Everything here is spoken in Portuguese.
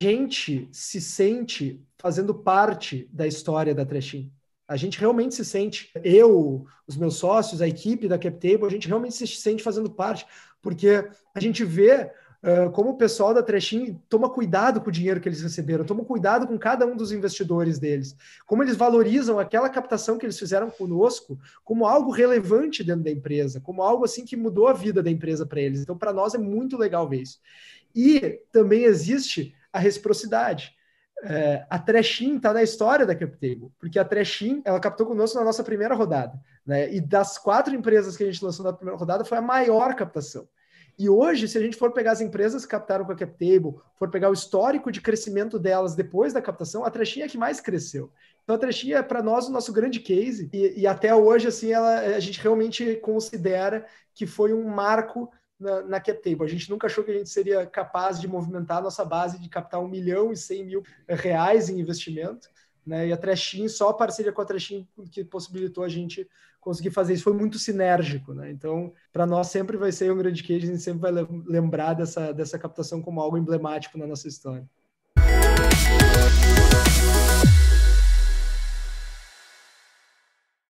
A gente se sente fazendo parte da história da Trashim. A gente realmente se sente, eu, os meus sócios, a equipe da CapTable, a gente realmente se sente fazendo parte, porque a gente vê uh, como o pessoal da Trashim toma cuidado com o dinheiro que eles receberam, toma cuidado com cada um dos investidores deles, como eles valorizam aquela captação que eles fizeram conosco como algo relevante dentro da empresa, como algo assim que mudou a vida da empresa para eles. Então, para nós é muito legal ver isso. E também existe a reciprocidade. É, a Trechin está na história da CapTable, porque a Trechin ela captou conosco na nossa primeira rodada, né? E das quatro empresas que a gente lançou na primeira rodada foi a maior captação. E hoje, se a gente for pegar as empresas que captaram com a CapTable, for pegar o histórico de crescimento delas depois da captação, a Trechin é a que mais cresceu. Então a Trechin é para nós o nosso grande case e, e até hoje assim ela, a gente realmente considera que foi um marco na, na tempo A gente nunca achou que a gente seria capaz de movimentar a nossa base de captar 1 milhão e 100 mil reais em investimento. Né? E a Trashin, só a parceria com a Trashin que possibilitou a gente conseguir fazer isso, foi muito sinérgico, né? Então, para nós sempre vai ser um grande queijo a gente sempre vai lembrar dessa, dessa captação como algo emblemático na nossa história.